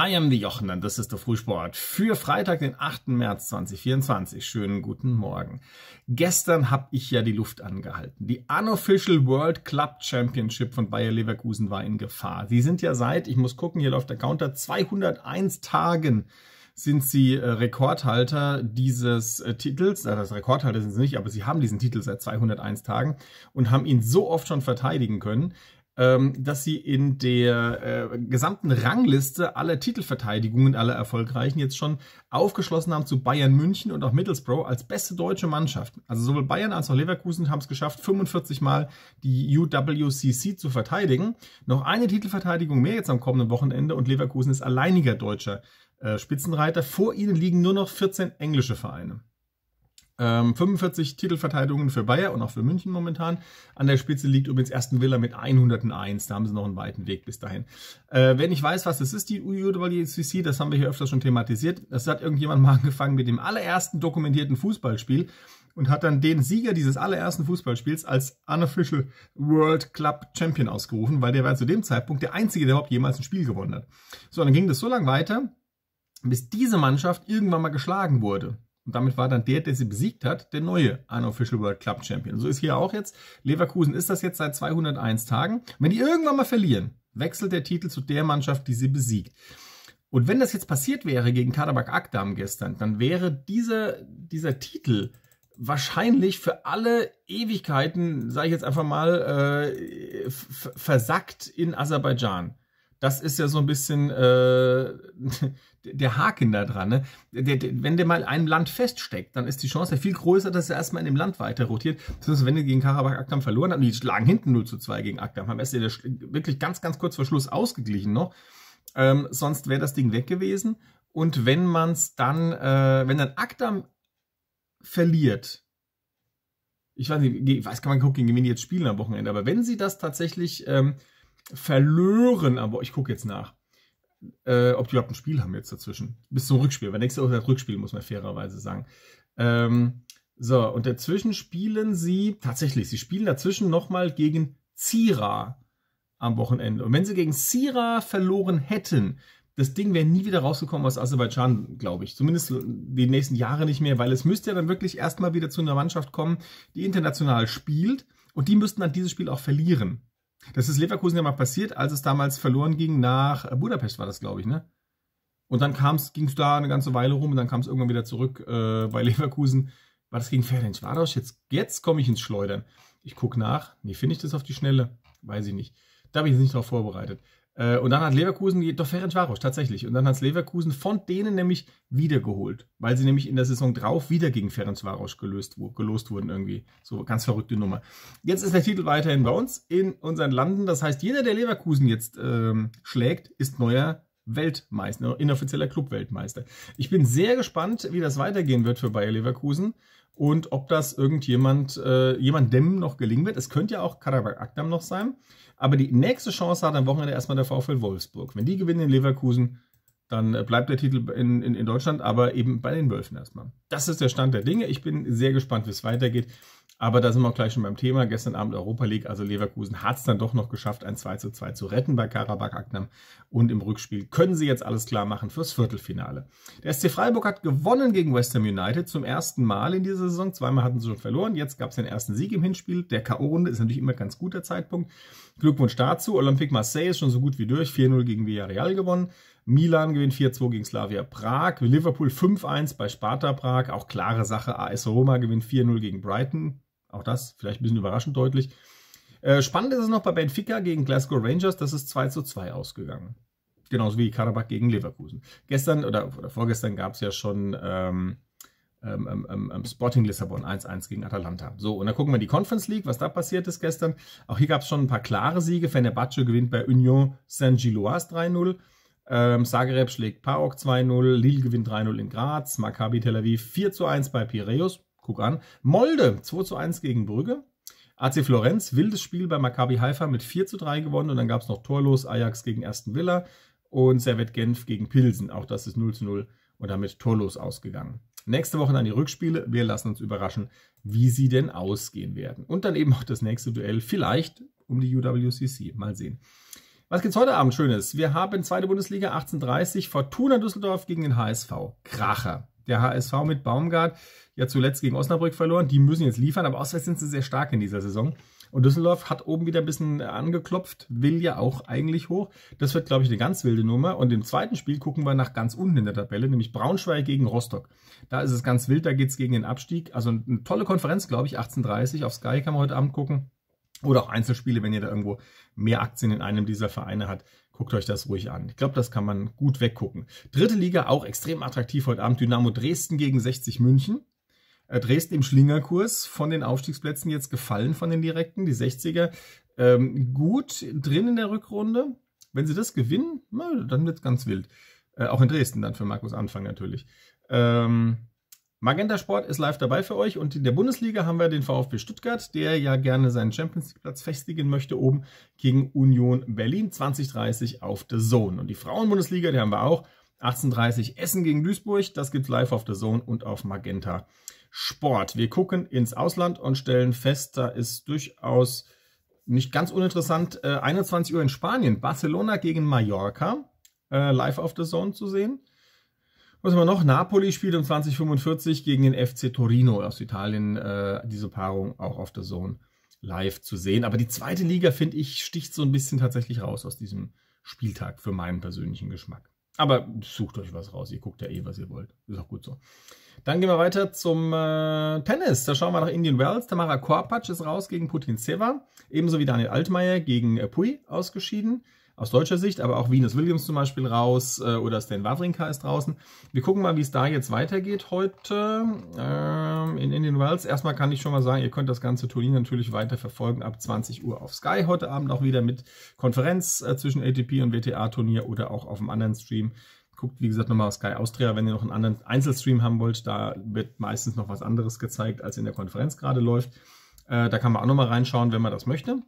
I am the Jochen, und das ist der Frühsport für Freitag, den 8. März 2024. Schönen guten Morgen. Gestern habe ich ja die Luft angehalten. Die Unofficial World Club Championship von Bayer Leverkusen war in Gefahr. Sie sind ja seit, ich muss gucken, hier läuft der Counter, 201 Tagen sind sie äh, Rekordhalter dieses äh, Titels. Also Rekordhalter sind sie nicht, aber sie haben diesen Titel seit 201 Tagen und haben ihn so oft schon verteidigen können, ähm, dass sie in der äh, gesamten Rangliste aller Titelverteidigungen, aller erfolgreichen, jetzt schon aufgeschlossen haben zu Bayern München und auch Middlesbrough als beste deutsche Mannschaft. Also sowohl Bayern als auch Leverkusen haben es geschafft, 45 Mal die UWCC zu verteidigen. Noch eine Titelverteidigung mehr jetzt am kommenden Wochenende und Leverkusen ist alleiniger deutscher äh, Spitzenreiter. Vor ihnen liegen nur noch 14 englische Vereine. Ähm, 45 Titelverteidigungen für Bayer und auch für München momentan. An der Spitze liegt übrigens Ersten Villa mit 101. Da haben sie noch einen weiten Weg bis dahin. Äh, wer nicht weiß, was das ist, die UWCC, e das haben wir hier öfter schon thematisiert. Das hat irgendjemand mal angefangen mit dem allerersten dokumentierten Fußballspiel und hat dann den Sieger dieses allerersten Fußballspiels als unofficial World Club Champion ausgerufen, weil der war zu dem Zeitpunkt der einzige, der überhaupt jemals ein Spiel gewonnen hat. So, dann ging das so lang weiter, bis diese Mannschaft irgendwann mal geschlagen wurde. Und damit war dann der, der sie besiegt hat, der neue Unofficial World Club Champion. so ist hier auch jetzt. Leverkusen ist das jetzt seit 201 Tagen. Wenn die irgendwann mal verlieren, wechselt der Titel zu der Mannschaft, die sie besiegt. Und wenn das jetzt passiert wäre gegen Karabakh Akdam gestern, dann wäre dieser, dieser Titel wahrscheinlich für alle Ewigkeiten, sage ich jetzt einfach mal, äh, versackt in Aserbaidschan. Das ist ja so ein bisschen äh, der Haken da dran. Ne? Der, der, wenn der mal in einem Land feststeckt, dann ist die Chance ja viel größer, dass er erstmal in dem Land weiter rotiert. Zumindest wenn er gegen Karabach Akdam verloren hat, und die schlagen hinten 0 zu 2 gegen Akdam, haben erst ja wirklich ganz, ganz kurz vor Schluss ausgeglichen noch. Ähm, sonst wäre das Ding weg gewesen. Und wenn man es dann, äh, wenn dann Akdam verliert, ich weiß nicht, ich weiß, kann man gucken, gegen wen die jetzt spielen am Wochenende, aber wenn sie das tatsächlich ähm, verlören, aber ich gucke jetzt nach, äh, ob die überhaupt ein Spiel haben jetzt dazwischen. Bis zum Rückspiel. Weil nächste Woche ist das Rückspiel, muss man fairerweise sagen. Ähm, so, und dazwischen spielen sie, tatsächlich, sie spielen dazwischen nochmal gegen Zira am Wochenende. Und wenn sie gegen Zira verloren hätten, das Ding wäre nie wieder rausgekommen aus Aserbaidschan, glaube ich. Zumindest die nächsten Jahre nicht mehr, weil es müsste ja dann wirklich erstmal wieder zu einer Mannschaft kommen, die international spielt und die müssten dann dieses Spiel auch verlieren. Das ist Leverkusen ja mal passiert, als es damals verloren ging nach Budapest war das, glaube ich, ne? Und dann ging es da eine ganze Weile rum und dann kam es irgendwann wieder zurück äh, bei Leverkusen. War das gegen Ferencvaros? Jetzt, jetzt komme ich ins Schleudern. Ich gucke nach. Nee, finde ich das auf die Schnelle? Weiß ich nicht. Da bin ich nicht drauf vorbereitet. Äh, und dann hat Leverkusen, die, doch Ferencvaros tatsächlich, und dann hat es Leverkusen von denen nämlich wiedergeholt, weil sie nämlich in der Saison drauf wieder gegen Ferencvaros gelöst, gelost wurden irgendwie. So ganz verrückte Nummer. Jetzt ist der Titel weiterhin bei uns in unseren Landen. Das heißt, jeder, der Leverkusen jetzt ähm, schlägt, ist neuer Weltmeister, inoffizieller Clubweltmeister. Ich bin sehr gespannt, wie das weitergehen wird für Bayer Leverkusen und ob das irgendjemand, äh, jemandem noch gelingen wird. Es könnte ja auch Karabakh Akdam noch sein. Aber die nächste Chance hat am Wochenende erstmal der VfL Wolfsburg. Wenn die gewinnen in Leverkusen, dann äh, bleibt der Titel in, in, in Deutschland, aber eben bei den Wölfen erstmal. Das ist der Stand der Dinge. Ich bin sehr gespannt, wie es weitergeht. Aber da sind wir auch gleich schon beim Thema. Gestern Abend Europa League, also Leverkusen hat es dann doch noch geschafft, ein 2 zu 2 zu retten bei Karabakh Agnam. Und im Rückspiel können sie jetzt alles klar machen fürs Viertelfinale. Der SC Freiburg hat gewonnen gegen West Ham United zum ersten Mal in dieser Saison. Zweimal hatten sie schon verloren. Jetzt gab es den ersten Sieg im Hinspiel. Der K.O.-Runde ist natürlich immer ganz guter Zeitpunkt. Glückwunsch dazu. Olympique Marseille ist schon so gut wie durch. 4-0 gegen Villarreal gewonnen. Milan gewinnt 4-2 gegen Slavia Prag. Liverpool 5-1 bei Sparta Prag. Auch klare Sache. AS Roma gewinnt 4-0 gegen Brighton. Auch das vielleicht ein bisschen überraschend deutlich. Äh, spannend ist es noch bei Benfica gegen Glasgow Rangers, das ist 2 zu 2 ausgegangen. Genauso wie Karabach gegen Leverkusen. Gestern oder, oder vorgestern gab es ja schon ähm, ähm, ähm, ähm, ähm Sporting Lissabon 1-1 gegen Atalanta. So, und dann gucken wir die Conference League, was da passiert ist gestern. Auch hier gab es schon ein paar klare Siege. Fenerbahce gewinnt bei Union Saint-Gilloise 3-0. Ähm, Zagreb schlägt PAOK 2-0, Lille gewinnt 3-0 in Graz, Maccabi Tel Aviv 4-1 bei Piräus. Guck an. Molde 2 zu 1 gegen Brügge. AC Florenz, wildes Spiel bei Maccabi Haifa mit 4 zu 3 gewonnen. Und dann gab es noch torlos Ajax gegen Ersten Villa und Servet Genf gegen Pilsen. Auch das ist 0 zu 0 und damit torlos ausgegangen. Nächste Woche dann die Rückspiele. Wir lassen uns überraschen, wie sie denn ausgehen werden. Und dann eben auch das nächste Duell, vielleicht um die UWCC. Mal sehen. Was gibt's heute Abend Schönes? Wir haben zweite Bundesliga 18:30 Fortuna Düsseldorf gegen den HSV. Kracher der HSV mit Baumgart ja zuletzt gegen Osnabrück verloren. Die müssen jetzt liefern, aber auswärts sind sie sehr stark in dieser Saison. Und Düsseldorf hat oben wieder ein bisschen angeklopft, will ja auch eigentlich hoch. Das wird, glaube ich, eine ganz wilde Nummer. Und im zweiten Spiel gucken wir nach ganz unten in der Tabelle, nämlich Braunschweig gegen Rostock. Da ist es ganz wild, da geht es gegen den Abstieg. Also eine tolle Konferenz, glaube ich, 18.30 Uhr auf Sky kann man heute Abend gucken. Oder auch Einzelspiele, wenn ihr da irgendwo mehr Aktien in einem dieser Vereine habt. Guckt euch das ruhig an. Ich glaube, das kann man gut weggucken. Dritte Liga auch extrem attraktiv heute Abend. Dynamo Dresden gegen 60 München. Äh, Dresden im Schlingerkurs von den Aufstiegsplätzen jetzt gefallen von den direkten, die 60er. Ähm, gut drin in der Rückrunde. Wenn sie das gewinnen, na, dann wird es ganz wild. Äh, auch in Dresden dann für Markus Anfang natürlich. Ähm, Magenta Sport ist live dabei für euch und in der Bundesliga haben wir den VfB Stuttgart, der ja gerne seinen Champions League Platz festigen möchte, oben gegen Union Berlin 2030 auf The Zone. Und die Frauenbundesliga, die haben wir auch, 1830 Essen gegen Duisburg, das gibt's live auf The Zone und auf Magenta Sport. Wir gucken ins Ausland und stellen fest, da ist durchaus nicht ganz uninteressant, äh, 21 Uhr in Spanien, Barcelona gegen Mallorca, äh, live auf The Zone zu sehen. Was haben wir noch? Napoli spielt um 2045 gegen den FC Torino aus Italien. Äh, diese Paarung auch auf der Zone live zu sehen. Aber die zweite Liga, finde ich, sticht so ein bisschen tatsächlich raus aus diesem Spieltag für meinen persönlichen Geschmack. Aber sucht euch was raus. Ihr guckt ja eh, was ihr wollt. Ist auch gut so. Dann gehen wir weiter zum äh, Tennis. Da schauen wir nach Indian Wells. Tamara Korpatsch ist raus gegen Putin Seva. Ebenso wie Daniel Altmaier gegen äh, Pui ausgeschieden aus deutscher Sicht, aber auch Venus Williams zum Beispiel raus äh, oder Stan Wawrinka ist draußen. Wir gucken mal, wie es da jetzt weitergeht heute ähm, in Indian Wells. Erstmal kann ich schon mal sagen, ihr könnt das ganze Turnier natürlich weiter verfolgen ab 20 Uhr auf Sky. Heute Abend auch wieder mit Konferenz äh, zwischen ATP und WTA-Turnier oder auch auf einem anderen Stream. Guckt, wie gesagt, nochmal auf Sky Austria, wenn ihr noch einen anderen Einzelstream haben wollt. Da wird meistens noch was anderes gezeigt, als in der Konferenz gerade läuft. Äh, da kann man auch nochmal reinschauen, wenn man das möchte.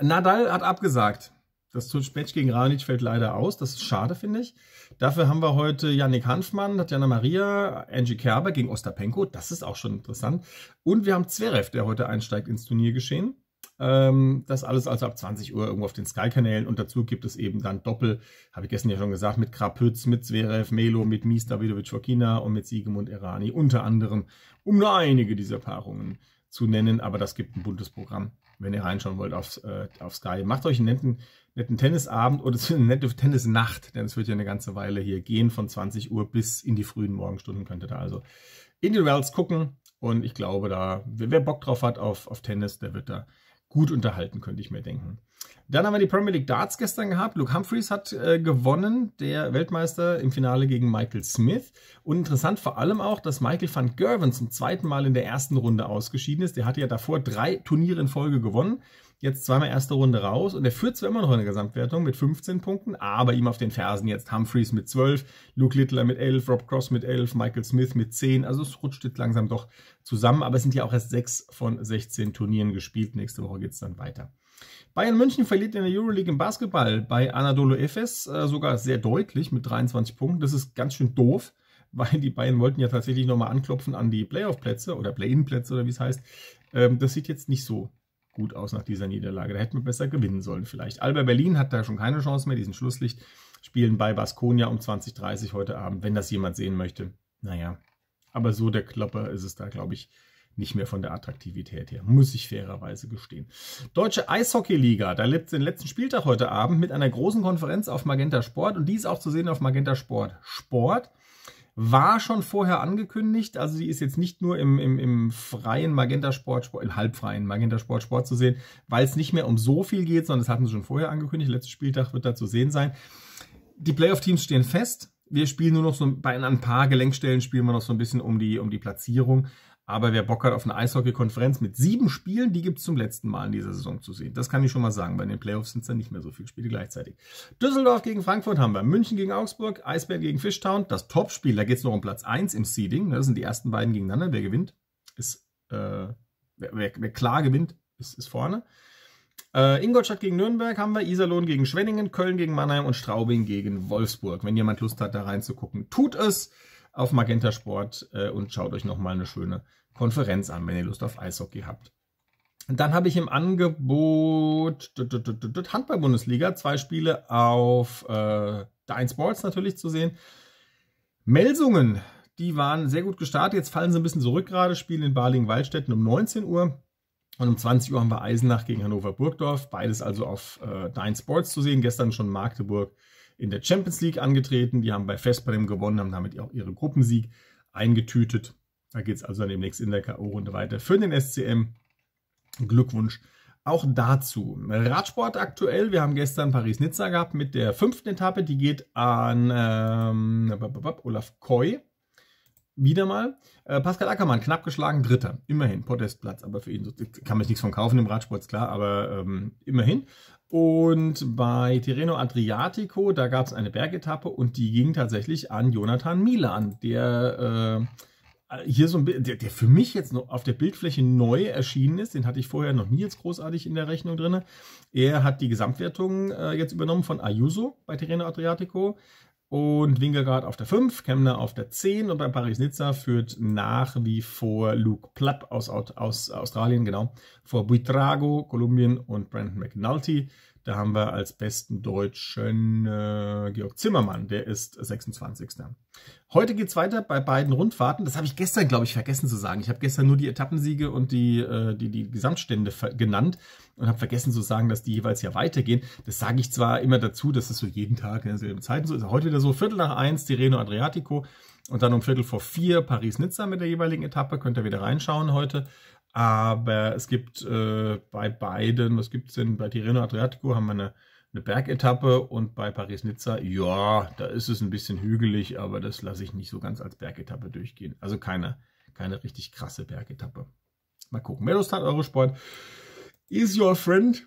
Nadal hat abgesagt. Das Match gegen Ranic fällt leider aus. Das ist schade, finde ich. Dafür haben wir heute Yannick Hanfmann, Tatjana Maria, Angie Kerber gegen Ostapenko. Das ist auch schon interessant. Und wir haben Zverev, der heute einsteigt ins Turniergeschehen. Ähm, das alles also ab 20 Uhr irgendwo auf den Sky-Kanälen. Und dazu gibt es eben dann Doppel, habe ich gestern ja schon gesagt, mit Krapütz, mit Zverev, Melo, mit Mies Davidovic-Vorkina und mit Siegemund Erani. Unter anderem, um nur einige dieser Paarungen zu nennen. Aber das gibt ein buntes Programm wenn ihr reinschauen wollt auf, äh, auf Sky. Macht euch einen netten netten Tennisabend oder eine nette Tennisnacht, denn es wird ja eine ganze Weile hier gehen, von 20 Uhr bis in die frühen Morgenstunden könnte da also in die Wells gucken. Und ich glaube, da, wer Bock drauf hat auf, auf Tennis, der wird da gut unterhalten, könnte ich mir denken. Dann haben wir die Premier League Darts gestern gehabt. Luke Humphreys hat äh, gewonnen, der Weltmeister im Finale gegen Michael Smith. Und interessant vor allem auch, dass Michael van Gerwen zum zweiten Mal in der ersten Runde ausgeschieden ist. Der hatte ja davor drei Turniere in Folge gewonnen jetzt zweimal erste Runde raus und er führt zwar immer noch in der Gesamtwertung mit 15 Punkten, aber ihm auf den Fersen jetzt Humphreys mit 12, Luke Littler mit 11, Rob Cross mit 11, Michael Smith mit 10, also es rutscht jetzt langsam doch zusammen, aber es sind ja auch erst 6 von 16 Turnieren gespielt, nächste Woche geht es dann weiter. Bayern München verliert in der Euroleague im Basketball bei Anadolu Efes äh, sogar sehr deutlich mit 23 Punkten. Das ist ganz schön doof, weil die Bayern wollten ja tatsächlich nochmal anklopfen an die Playoff-Plätze oder Play-In-Plätze oder wie es heißt. Ähm, das sieht jetzt nicht so gut aus nach dieser Niederlage. Da hätten wir besser gewinnen sollen vielleicht. Alba Berlin hat da schon keine Chance mehr, diesen Schlusslicht spielen bei Baskonia um 20.30 heute Abend, wenn das jemand sehen möchte. Naja, aber so der Klopper ist es da, glaube ich, nicht mehr von der Attraktivität her, muss ich fairerweise gestehen. Deutsche Eishockeyliga, da lebt den letzten Spieltag heute Abend mit einer großen Konferenz auf Magenta Sport und die ist auch zu sehen auf Magenta Sport. Sport war schon vorher angekündigt. Also sie ist jetzt nicht nur im, im, im freien Magenta Sport, im halbfreien Magenta Sport Sport zu sehen, weil es nicht mehr um so viel geht, sondern das hatten sie schon vorher angekündigt. Letzter Spieltag wird da zu sehen sein. Die Playoff-Teams stehen fest. Wir spielen nur noch so bei ein paar Gelenkstellen spielen wir noch so ein bisschen um die, um die Platzierung. Aber wer Bock hat auf eine Eishockey-Konferenz mit sieben Spielen, die gibt es zum letzten Mal in dieser Saison zu sehen. Das kann ich schon mal sagen. Bei den Playoffs sind es dann nicht mehr so viele Spiele gleichzeitig. Düsseldorf gegen Frankfurt haben wir, München gegen Augsburg, Eisbären gegen Fishtown. Das Topspiel, da geht es noch um Platz 1 im Seeding. Ne, das sind die ersten beiden gegeneinander. Wer gewinnt, ist, äh, wer, wer, klar gewinnt, ist, ist vorne. Äh, Ingolstadt gegen Nürnberg haben wir, Iserlohn gegen Schwenningen, Köln gegen Mannheim und Straubing gegen Wolfsburg. Wenn jemand Lust hat, da reinzugucken, tut es auf Magenta Sport äh, und schaut euch nochmal eine schöne Konferenz an, wenn ihr Lust auf Eishockey habt. dann habe ich im Angebot Handball-Bundesliga zwei Spiele auf äh, Dein Sports natürlich zu sehen. Melsungen, die waren sehr gut gestartet. Jetzt fallen sie ein bisschen zurück gerade, spielen in barling waldstätten um 19 Uhr. Und um 20 Uhr haben wir Eisenach gegen Hannover-Burgdorf. Beides also auf äh, Dein Sports zu sehen. Gestern schon Magdeburg in der Champions League angetreten. Die haben bei Vesprem gewonnen, haben damit auch ihren Gruppensieg eingetütet. Da geht es also demnächst in der K.O.-Runde weiter für den SCM. Glückwunsch auch dazu. Radsport aktuell. Wir haben gestern Paris-Nizza gehabt mit der fünften Etappe. Die geht an ähm, Olaf Koi wieder mal. Äh, Pascal Ackermann, knapp geschlagen, Dritter. Immerhin, Podestplatz, aber für ihn so, kann man sich nichts von kaufen im Radsport, klar, aber ähm, immerhin. Und bei Tirreno Adriatico, da gab es eine Bergetappe und die ging tatsächlich an Jonathan Milan, der äh, hier so ein der, der für mich jetzt noch auf der Bildfläche neu erschienen ist. Den hatte ich vorher noch nie jetzt großartig in der Rechnung drin. Er hat die Gesamtwertung äh, jetzt übernommen von Ayuso bei Tirreno Adriatico und Wingegaard auf der 5, Kemner auf der 10 und bei Paris-Nizza führt nach wie vor Luke Plapp aus, aus, Australien, genau, vor Buitrago, Kolumbien und Brandon McNulty. Da haben wir als besten Deutschen äh, Georg Zimmermann, der ist 26. Heute geht's weiter bei beiden Rundfahrten. Das habe ich gestern, glaube ich, vergessen zu sagen. Ich habe gestern nur die Etappensiege und die, äh, die, die Gesamtstände genannt und habe vergessen zu sagen, dass die jeweils ja weitergehen. Das sage ich zwar immer dazu, dass es so jeden Tag in derselben Zeit. So ist heute wieder so Viertel nach eins, Tirreno Adriatico und dann um Viertel vor vier Paris-Nizza mit der jeweiligen Etappe. Könnt ihr wieder reinschauen heute. Aber es gibt äh, bei beiden, was gibt es denn? Bei Tirreno Adriatico haben wir eine, eine Bergetappe und bei Paris-Nizza, ja, da ist es ein bisschen hügelig, aber das lasse ich nicht so ganz als Bergetappe durchgehen. Also keine, keine richtig krasse Bergetappe. Mal gucken. Wer Lust hat, Eurosport is your friend.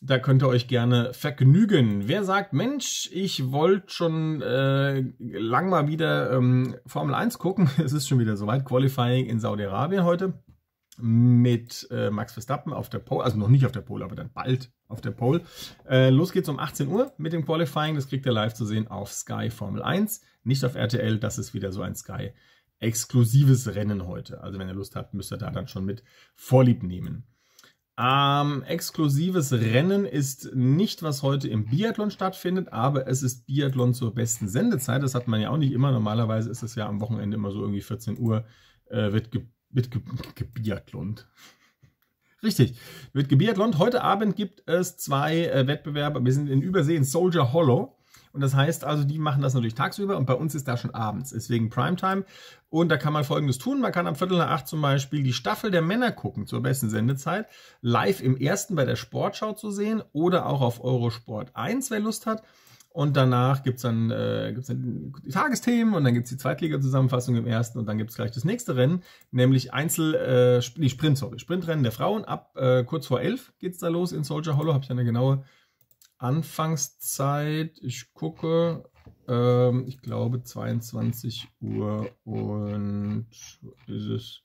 Da könnt ihr euch gerne vergnügen. Wer sagt, Mensch, ich wollte schon äh, lang mal wieder ähm, Formel 1 gucken. Es ist schon wieder soweit. Qualifying in Saudi-Arabien heute mit äh, Max Verstappen auf der Pole, also noch nicht auf der Pole, aber dann bald auf der Pole. Äh, los geht's um 18 Uhr mit dem Qualifying. Das kriegt ihr live zu sehen auf Sky Formel 1, nicht auf RTL. Das ist wieder so ein Sky exklusives Rennen heute. Also wenn ihr Lust habt, müsst ihr da dann schon mit Vorlieb nehmen. Ähm, exklusives Rennen ist nicht, was heute im Biathlon stattfindet, aber es ist Biathlon zur besten Sendezeit. Das hat man ja auch nicht immer. Normalerweise ist es ja am Wochenende immer so irgendwie 14 Uhr, äh, wird ge wird ge gebiathlont. Richtig, wird Gebiathlon. Heute Abend gibt es zwei äh, Wettbewerbe. Wir sind in Übersee in Soldier Hollow. Und das heißt also, die machen das natürlich tagsüber und bei uns ist da schon abends, deswegen Primetime. Und da kann man folgendes tun: Man kann am Viertel nach acht zum Beispiel die Staffel der Männer gucken, zur besten Sendezeit, live im ersten bei der Sportschau zu sehen oder auch auf Eurosport 1, wer Lust hat. Und danach gibt's dann, äh, gibt's dann die Tagesthemen und dann gibt es die Zweitliga-Zusammenfassung im ersten und dann gibt es gleich das nächste Rennen, nämlich Einzel, äh, nee, Sprint, sorry, Sprintrennen der Frauen. Ab äh, kurz vor elf es da los in Soldier Hollow. Habe ich eine genaue Anfangszeit. Ich gucke, ähm, ich glaube 22 Uhr und ist es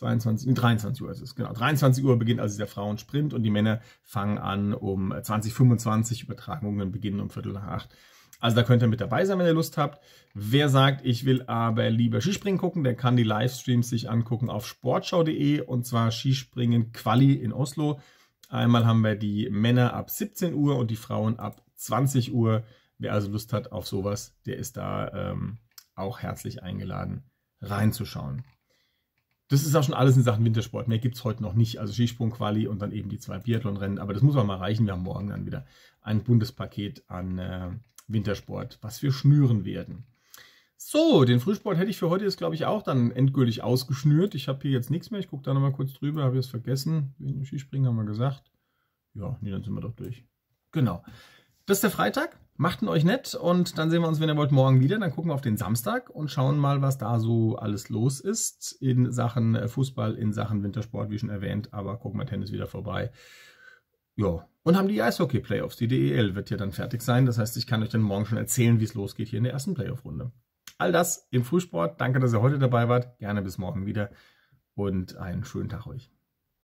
22, 23 Uhr ist es, genau. 23 Uhr beginnt also der Frauensprint und die Männer fangen an um 2025 Übertragungen beginnen um Viertel nach acht. Also da könnt ihr mit dabei sein, wenn ihr Lust habt. Wer sagt, ich will aber lieber Skispringen gucken, der kann die Livestreams sich angucken auf sportschau.de und zwar Skispringen Quali in Oslo. Einmal haben wir die Männer ab 17 Uhr und die Frauen ab 20 Uhr. Wer also Lust hat auf sowas, der ist da ähm, auch herzlich eingeladen reinzuschauen das ist auch schon alles in Sachen Wintersport. Mehr gibt es heute noch nicht. Also Skisprung, Quali und dann eben die zwei Biathlon-Rennen. Aber das muss man mal reichen. Wir haben morgen dann wieder ein Bundespaket an äh, Wintersport, was wir schnüren werden. So, den Frühsport hätte ich für heute jetzt, glaube ich, auch dann endgültig ausgeschnürt. Ich habe hier jetzt nichts mehr. Ich gucke da nochmal kurz drüber. Habe ich es vergessen? Skispringen haben wir gesagt. Ja, nee, dann sind wir doch durch. Genau. Das ist der Freitag. Macht'n euch nett und dann sehen wir uns, wenn ihr wollt, morgen wieder. Dann gucken wir auf den Samstag und schauen mal, was da so alles los ist in Sachen äh, Fußball, in Sachen Wintersport, wie schon erwähnt. Aber gucken wir Tennis wieder vorbei. Ja, und haben die Eishockey-Playoffs. Die DEL wird ja dann fertig sein. Das heißt, ich kann euch dann morgen schon erzählen, wie es losgeht hier in der ersten Playoff-Runde. All das im Frühsport. Danke, dass ihr heute dabei wart. Gerne bis morgen wieder und einen schönen Tag euch.